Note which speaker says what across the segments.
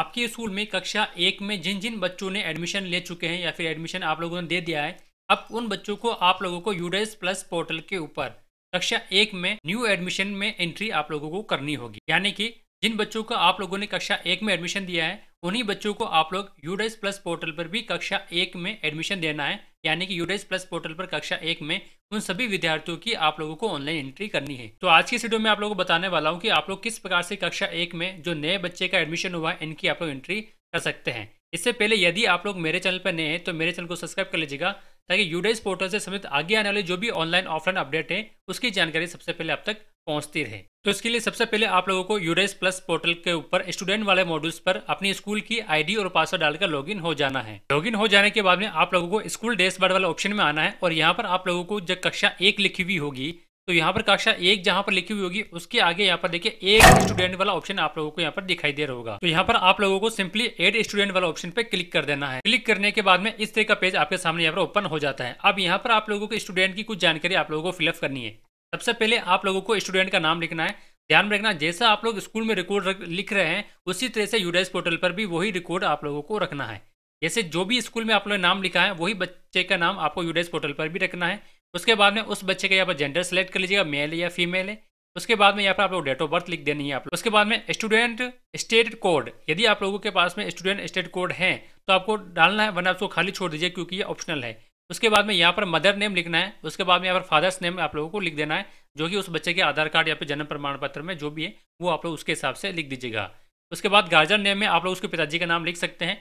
Speaker 1: आपके स्कूल में कक्षा एक में जिन जिन बच्चों ने एडमिशन ले चुके हैं या फिर एडमिशन आप लोगों ने दे दिया है अब उन बच्चों को आप लोगों को यूडेस प्लस पोर्टल के ऊपर कक्षा एक में न्यू एडमिशन में एंट्री आप लोगों को करनी होगी यानी कि जिन बच्चों को आप लोगों ने कक्षा एक में एडमिशन दिया है उन्हीं बच्चों को आप लोग यूडेस प्लस पोर्टल पर भी कक्षा एक में एडमिशन देना है यानी कि यूडेस प्लस पोर्टल पर कक्षा एक में उन सभी विद्यार्थियों की आप लोगों को ऑनलाइन एंट्री करनी है तो आज की वीडियो में आप लोगों को बताने वाला हूँ कि आप लोग किस प्रकार से कक्षा एक में जो नए बच्चे का एडमिशन हुआ है इनकी आप लोग एंट्री कर सकते हैं इससे पहले यदि आप लोग मेरे चैनल पर नए हैं तो मेरे चैनल को सब्सक्राइब कर लीजिएगा ताकि यूडेस पोर्टल से समेत आगे आने वाले जो भी ऑनलाइन ऑफलाइन अपडेट है उसकी जानकारी सबसे पहले आप तक पहुंचती रहे तो इसके लिए सबसे पहले आप लोगों को यूरेस प्लस पोर्टल के ऊपर स्टूडेंट वाले मॉड्यूल्स पर अपनी स्कूल की आईडी और पासवर्ड डालकर लॉगिन हो जाना है लॉगिन हो जाने के बाद में आप लोगों को स्कूल डैशबोर्ड वाले ऑप्शन में आना है और यहाँ पर आप लोगों को जब कक्षा एक लिखी हुई होगी तो यहाँ पर कक्षा एक जहाँ पर लिखी हुई होगी उसके आगे यहाँ पर देखिए एक स्टूडेंट वाला ऑप्शन आप लोगों को यहाँ पर दिखाई दे रहा होगा तो यहाँ पर आप लोगों को सिंपली एड स्टूडेंट वाला ऑप्शन पे क्लिक कर देना है क्लिक करने के बाद में इस तरह का पेज आपके सामने यहाँ पर ओपन हो जाता है अब यहाँ पर आप लोगों को स्टूडेंट की कुछ जानकारी आप लोगों को फिलअप करनी है सबसे पहले आप लोगों को स्टूडेंट का नाम लिखना है ध्यान में रखना जैसा आप लोग स्कूल में रिकॉर्ड लिख रहे हैं उसी तरह से यूडेस पोर्टल पर भी वही रिकॉर्ड आप लोगों को रखना है जैसे जो भी स्कूल में आप लोगों ने नाम लिखा है वही बच्चे का नाम आपको यूडेस पोर्टल पर भी रखना है उसके बाद में उस बच्चे का यहाँ पर जेंडर सेलेक्ट कर लीजिएगा मेल या फीमेल है उसके बाद में यहाँ पर आप लोग डेट ऑफ बर्थ लिख देनी है आप लोग उसके बाद में स्टूडेंट स्टेट कोड यदि आप लोगों के पास में स्टूडेंट स्टेट कोड है तो आपको डालना है वरना आपको खाली छोड़ दीजिए क्योंकि ये ऑप्शनल है उसके बाद में यहाँ पर मदर नेम लिखना है उसके बाद में यहाँ पर फादर्स नेम आप लोगों को लिख देना है जो कि उस बच्चे के आधार कार्ड या फिर जन्म प्रमाण पत्र में जो भी है वो आप लोग उसके हिसाब से लिख दीजिएगा उसके बाद गार्जियन नेम में आप लोग उसके पिताजी का नाम लिख सकते हैं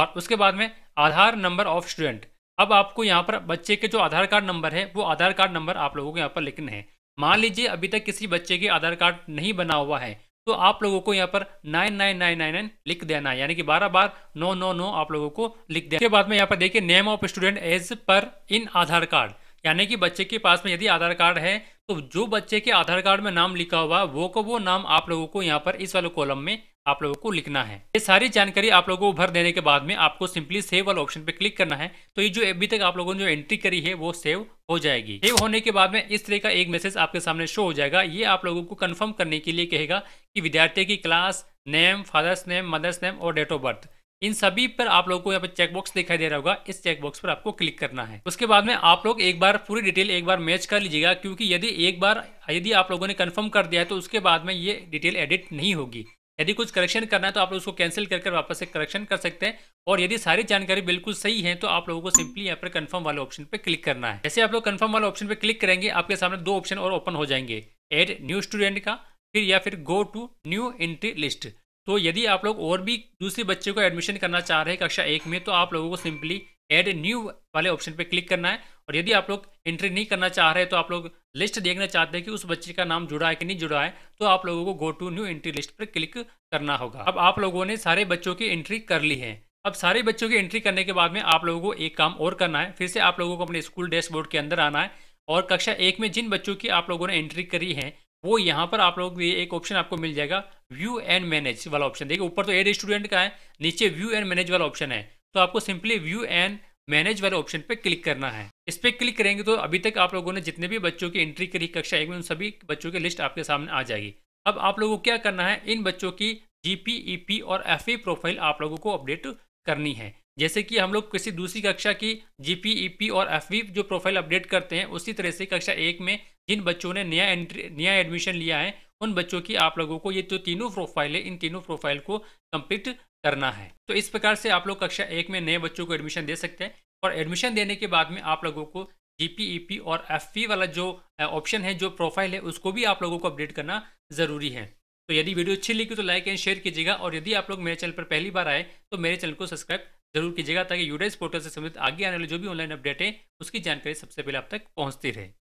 Speaker 1: और उसके बाद में आधार नंबर ऑफ स्टूडेंट अब आपको यहाँ पर बच्चे के जो आधार कार्ड नंबर है वो आधार कार्ड नंबर आप लोगों को यहाँ पर लिखने हैं मान लीजिए अभी तक किसी बच्चे के आधार कार्ड नहीं बना हुआ है तो आप लोगों को यहाँ पर nine nine nine nine nine लिख देना है यानी कि बारह बार नो नो नो आप लोगों को लिख देना के बाद में यहाँ पर देखिए name of student as per in Aadhaar card यानी कि बच्चे के पास में यदि आधार कार्ड है तो जो बच्चे के आधार कार्ड में नाम लिखा हुआ है वो को वो नाम आप लोगों को यहाँ पर इस वाले कॉलम में आप लोगों को लिखना है ये सारी जानकारी आप लोगों को भर देने के बाद में आपको सिंपली सेव वाले ऑप्शन पे क्लिक करना है तो ये जो अभी तक आप लोगों ने जो एंट्री करी है वो सेव हो जाएगी सेव होने के बाद में इस तरह का एक मैसेज आपके सामने शो हो जाएगा ये आप लोगों को कंफर्म करने के लिए कहेगा कि विद्यार्थी की class name father's name mother's name और डेट ऑफ बर्थ इन सभी पर आप लोगों को यहाँ पर चेकबॉक्स दिखाई दे रहा होगा इस चेकबॉक्स पर आपको क्लिक करना है उसके बाद में आप लोग एक बार पूरी डिटेल एक बार मैच कर लीजिएगा क्योंकि यदि एक बार यदि आप लोगों ने कंफर्म कर दिया है तो उसके बाद में ये डिटेल एडिट नहीं होगी यदि कुछ करेक्शन करना है तो आप लोग उसको कैंसिल करके वापस से करेक्शन कर सकते हैं और यदि सारी जानकारी बिल्कुल सही है तो आप लोगों को सिंपली यहाँ पर कंफर्म वाले ऑप्शन पर क्लिक करना है जैसे आप लोग कंफर्म वाले ऑप्शन पर क्लिक करेंगे आपके सामने दो ऑप्शन और ओपन हो जाएंगे एड न्यू स्टूडेंट का फिर या फिर go to new entry list तो यदि आप लोग और भी दूसरे बच्चे को एडमिशन करना चाह रहे हैं कक्षा एक में तो आप लोगों को सिंपली एड न्यू वाले ऑप्शन पे क्लिक करना है और यदि आप लोग एंट्री नहीं करना चाह रहे तो आप लोग लिस्ट देखना चाहते हैं कि उस बच्चे का नाम जुड़ा है कि नहीं जुड़ा है तो आप लोगों को go to new entry list पर क्लिक करना होगा अब आप लोगों ने सारे बच्चों की एंट्री कर ली है अब सारे बच्चों की एंट्री करने के बाद में आप लोगों को एक काम और करना है फिर से आप लोगों को अपने स्कूल डैशबोर्ड के अंदर आना है और कक्षा एक में जिन बच्चों की आप लोगों ने एंट्री करी है वो यहाँ पर आप लोग एक ऑप्शन आपको मिल जाएगा व्यू एंड मैनेज वाला ऑप्शन देखिए ऊपर तो एड स्टूडेंट का है नीचे व्यू एंड मैनेज वाला ऑप्शन है तो आपको सिंपली व्यू एंड मैनेज वाले ऑप्शन पे क्लिक करना है इस पर क्लिक करेंगे तो अभी तक आप लोगों ने जितने भी बच्चों की एंट्री करी कक्षा एक में उन सभी बच्चों की लिस्ट आपके सामने आ जाएगी अब आप लोगों को क्या करना है इन बच्चों की जी पी e और एफ प्रोफाइल e आप लोगों को अपडेट करनी है जैसे कि हम लोग किसी दूसरी कक्षा की जी पी e और एफ जो प्रोफाइल अपडेट करते हैं उसी तरह से कक्षा एक में जिन बच्चों ने नया एंट्री नया एडमिशन लिया है उन बच्चों की आप लोगों को ये जो तो तीनों प्रोफाइल है इन तीनों प्रोफाइल को कंप्लीट करना है तो इस प्रकार से आप लोग कक्षा एक में नए बच्चों को एडमिशन दे सकते हैं और एडमिशन देने के बाद में आप लोगों को जी e और एफ वाला जो ऑप्शन है जो प्रोफाइल है उसको भी आप लोगों को अपडेट करना ज़रूरी है तो यदि वीडियो अच्छी लगी तो लाइक एंड शेयर कीजिएगा और यदि आप लोग मेरे चैनल पर पहली बार आए तो मेरे चैनल को सब्सक्राइब जरूर कीजिएगा ताकि यूडेस पोर्टल से संबंधित आगे आने वाले जो भी ऑनलाइन अपडेट है उसकी जानकारी सबसे पहले आप तक पहुंचती रहे